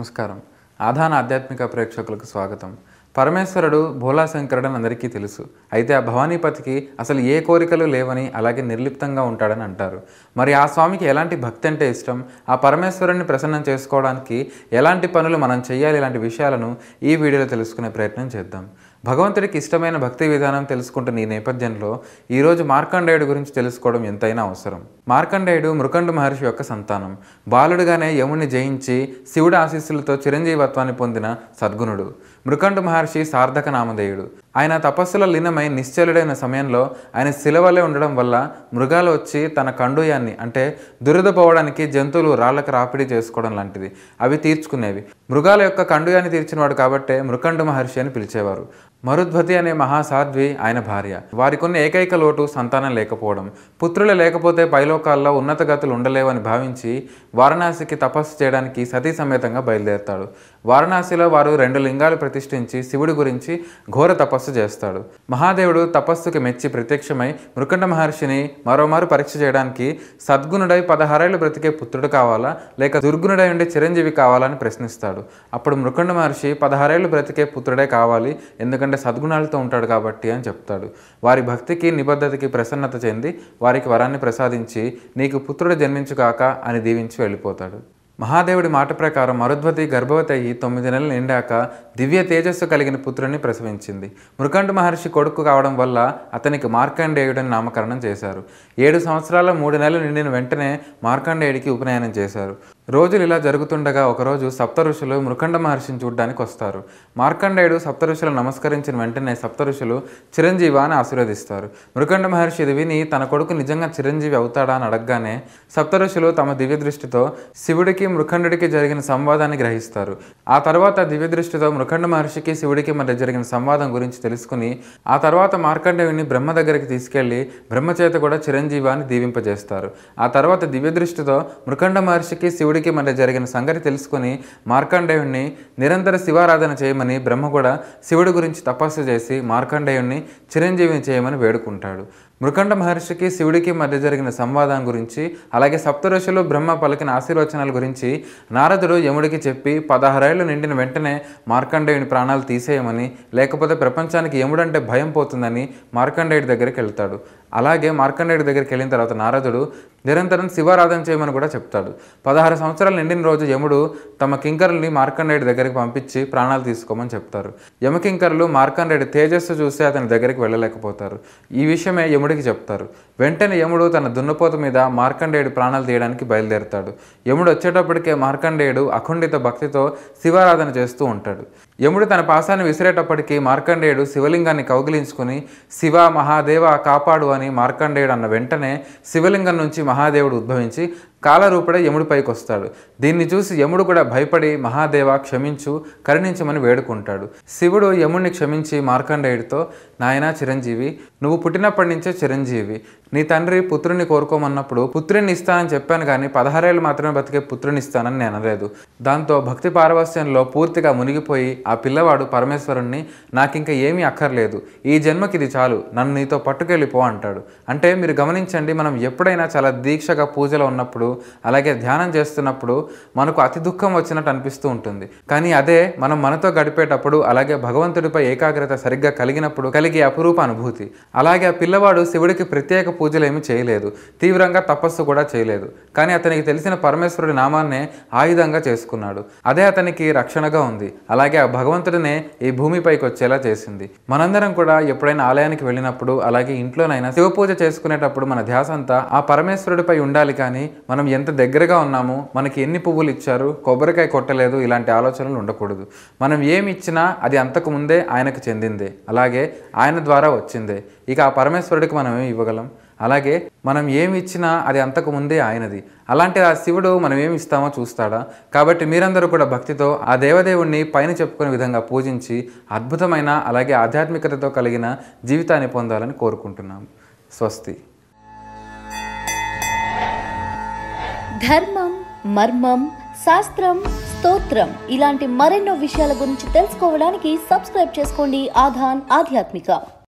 నమస్కారం ఆధాన ఆధ్యాత్మిక ప్రేక్షకులకు స్వాగతం పరమేశ్వరుడు అని అందరికీ తెలుసు అయితే ఆ భవానీపతికి అసలు ఏ కోరికలు లేవని అలాగే నిర్లిప్తంగా ఉంటాడని అంటారు మరి ఆ స్వామికి ఎలాంటి భక్తి అంటే ఇష్టం ఆ పరమేశ్వరుణ్ణి ప్రసన్నం చేసుకోవడానికి ఎలాంటి పనులు మనం చేయాలి ఇలాంటి విషయాలను ఈ వీడియోలో తెలుసుకునే ప్రయత్నం చేద్దాం భగవంతుడికి ఇష్టమైన భక్తి విధానం తెలుసుకుంటున్న ఈ నేపథ్యంలో ఈరోజు మార్కండేయుడు గురించి తెలుసుకోవడం ఎంతైనా అవసరం మార్కండేయుడు మృకండు మహర్షి యొక్క సంతానం బాలుడుగానే యముని జయించి శివుడి ఆశీస్సులతో చిరంజీవత్వాన్ని పొందిన సద్గుణుడు మృకండు మహర్షి సార్థక నామధేయుడు ఆయన తపస్సుల లీనమై నిశ్చలుడైన సమయంలో ఆయన శిలవలే ఉండడం వల్ల మృగాలు వచ్చి తన కండుయాన్ని అంటే దురద పోవడానికి జంతువులు రాళ్లకు రాపిడి చేసుకోవడం లాంటిది అవి తీర్చుకునేవి మృగాల యొక్క కండుయాన్ని తీర్చినవాడు కాబట్టే మృకండు మహర్షి అని పిలిచేవారు మరుద్వతి అనే మహాసాధ్వి ఆయన భార్య వారి కొన్ని ఏకైక లోటు సంతానం లేకపోవడం పుత్రులు లేకపోతే పైలోకాల్లో ఉన్నత గతులు ఉండలేవని భావించి వారణాసికి తపస్సు చేయడానికి సతీ సమేతంగా బయలుదేరతాడు వారణాసిలో వారు రెండు లింగాలు ప్రతిష్ఠించి శివుడి గురించి ఘోర తపస్సు చేస్తాడు మహాదేవుడు తపస్సుకి మెచ్చి ప్రత్యక్షమై మృకండ మహర్షిని మరోమారు పరీక్ష చేయడానికి సద్గుణుడై పదహారేళ్లు బ్రతికే పుత్రుడు కావాలా లేక దుర్గుణుడై ఉండే చిరంజీవి కావాలని ప్రశ్నిస్తాడు అప్పుడు మృకండ మహర్షి పదహారేళ్ళు బ్రతికే పుత్రుడే కావాలి ఎందుకంటే ఎందుకంటే సద్గుణాలతో ఉంటాడు కాబట్టి అని చెప్తాడు వారి భక్తికి నిబద్ధతకి ప్రసన్నత చెంది వారికి వరాన్ని ప్రసాదించి నీకు పుత్రుడు జన్మించుగాక అని దీవించి వెళ్ళిపోతాడు మహాదేవుడి మాట ప్రకారం మరుద్వతి గర్భవతి అయ్యి తొమ్మిది నెలలు నిండాక దివ్య తేజస్సు కలిగిన పుత్రుని ప్రసవించింది మృకండు మహర్షి కొడుకు కావడం వల్ల అతనికి మార్కండేయుడని నామకరణం చేశారు ఏడు సంవత్సరాల మూడు నెలలు నిండిన వెంటనే మార్కండేయుడికి ఉపనయనం చేశారు రోజులు ఇలా జరుగుతుండగా ఒకరోజు సప్త ఋషులు మృఖండ మహర్షిని చూడ్డానికి వస్తారు మార్కండేయుడు సప్త ఋషులు నమస్కరించిన వెంటనే సప్త ఋషులు చిరంజీవా అని ఆశీర్వదిస్తారు మృఖండ మహర్షి ఇది విని తన కొడుకు నిజంగా చిరంజీవి అవుతాడా అని అడగగానే సప్త ఋషులు తమ దివ్య దృష్టితో శివుడికి మృఖండుడికి జరిగిన సంవాదాన్ని గ్రహిస్తారు ఆ తర్వాత దివ్య దృష్టితో మృఖండ మహర్షికి శివుడికి మధ్య జరిగిన సంవాదం గురించి తెలుసుకుని ఆ తర్వాత మార్కండేయుని బ్రహ్మ దగ్గరికి తీసుకెళ్లి బ్రహ్మచేత కూడా చిరంజీవాన్ని దీవింపజేస్తారు ఆ తర్వాత దివ్య దృష్టితో మృఖండ మహర్షికి శివుడి శివుడికి మధ్య జరిగిన సంగతి తెలుసుకుని మార్కండేయుణ్ణి నిరంతర శివారాధన చేయమని బ్రహ్మ కూడా శివుడి గురించి తపస్సు చేసి మార్కండేయుణ్ణి చిరంజీవిని చేయమని వేడుకుంటాడు మృకంఠ మహర్షికి శివుడికి మధ్య జరిగిన సంవాదం గురించి అలాగే సప్తఋషులు బ్రహ్మ పలికిన ఆశీర్వచనాల గురించి నారదుడు యముడికి చెప్పి పదహారేళ్లు నిండిన వెంటనే మార్కండేయుని ప్రాణాలు తీసేయమని లేకపోతే ప్రపంచానికి యముడంటే భయం పోతుందని మార్కండేయుడి దగ్గరికి వెళ్తాడు అలాగే మార్కండేయుడి దగ్గరికి వెళ్ళిన తర్వాత నారదుడు నిరంతరం శివారాధన చేయమని కూడా చెప్తాడు పదహారు సంవత్సరాలు నిండిన రోజు యముడు తమ కింకరుల్ని మార్కండేయుడి దగ్గరికి పంపించి ప్రాణాలు తీసుకోమని చెప్తారు యమకింకరులు మార్కండేయుడి తేజస్సు చూసి అతని దగ్గరికి వెళ్ళలేకపోతారు ఈ విషయమే యముడు యముడికి చెప్తారు వెంటనే యముడు తన దున్నపోత మీద మార్కండేయుడు ప్రాణాలు తీయడానికి బయలుదేరుతాడు యముడు వచ్చేటప్పటికే మార్కండేయుడు అఖండిత భక్తితో శివారాధన చేస్తూ ఉంటాడు యముడు తన పాశాన్ని విసిరేటప్పటికీ మార్కండేయుడు శివలింగాన్ని కౌగిలించుకుని శివ మహాదేవ కాపాడు అని మార్కండేయుడు అన్న వెంటనే శివలింగం నుంచి మహాదేవుడు ఉద్భవించి కాలరూపుడే యముడి పైకి వస్తాడు దీన్ని చూసి యముడు కూడా భయపడి మహాదేవ క్షమించు కరుణించమని వేడుకుంటాడు శివుడు యముడిని క్షమించి మార్కండేయుడితో నాయన చిరంజీవి నువ్వు పుట్టినప్పటి నుంచే చిరంజీవి నీ తండ్రి పుత్రుని కోరుకోమన్నప్పుడు పుత్రుని ఇస్తానని చెప్పాను కానీ పదహారేళ్ళు మాత్రమే బతికే పుత్రుని ఇస్తానని నేను అనలేదు దాంతో భక్తి పారవస్యంలో పూర్తిగా మునిగిపోయి ఆ పిల్లవాడు పరమేశ్వరుణ్ణి నాకు ఇంకా ఏమీ అక్కర్లేదు ఈ జన్మకి ఇది చాలు నన్ను నీతో పట్టుకెళ్ళిపో అంటాడు అంటే మీరు గమనించండి మనం ఎప్పుడైనా చాలా దీక్షగా పూజలో ఉన్నప్పుడు అలాగే ధ్యానం చేస్తున్నప్పుడు మనకు అతి దుఃఖం వచ్చినట్టు అనిపిస్తూ ఉంటుంది కానీ అదే మనం మనతో గడిపేటప్పుడు అలాగే భగవంతుడిపై ఏకాగ్రత సరిగ్గా కలిగినప్పుడు కలిగే అపురూప అనుభూతి అలాగే ఆ పిల్లవాడు శివుడికి ప్రత్యేక పూజలు ఏమీ చేయలేదు తీవ్రంగా తపస్సు కూడా చేయలేదు కానీ అతనికి తెలిసిన పరమేశ్వరుడి నామాన్నే ఆయుధంగా చేసుకున్నాడు అదే అతనికి రక్షణగా ఉంది అలాగే ఆ భగవంతుడినే ఈ భూమిపైకి వచ్చేలా చేసింది మనందరం కూడా ఎప్పుడైనా ఆలయానికి వెళ్ళినప్పుడు అలాగే ఇంట్లోనైనా శివపూజ చేసుకునేటప్పుడు మన ధ్యాస అంతా ఆ పరమేశ్వరుడిపై ఉండాలి కానీ మనం ఎంత దగ్గరగా ఉన్నామో మనకి ఎన్ని పువ్వులు ఇచ్చారు కొబ్బరికాయ కొట్టలేదు ఇలాంటి ఆలోచనలు ఉండకూడదు మనం ఏమి ఇచ్చినా అది అంతకు ముందే ఆయనకు చెందిందే అలాగే ఆయన ద్వారా వచ్చిందే ఇక ఆ పరమేశ్వరుడికి మనం ఏమి ఇవ్వగలం అలాగే మనం ఏమి ఇచ్చినా అది అంతకు ముందే ఆయనది అలాంటి ఆ శివుడు మనం ఏమి ఇస్తామో చూస్తాడా కాబట్టి మీరందరూ కూడా భక్తితో ఆ దేవదేవుణ్ణి పైన చెప్పుకునే విధంగా పూజించి అద్భుతమైన అలాగే ఆధ్యాత్మికతతో కలిగిన జీవితాన్ని పొందాలని కోరుకుంటున్నాం స్వస్తి ధర్మం మర్మం శాస్త్రం స్తోత్రం ఇలాంటి మరెన్నో విషయాల గురించి తెలుసుకోవడానికి సబ్స్క్రైబ్ చేసుకోండి ఆధాన్ ఆధ్యాత్మిక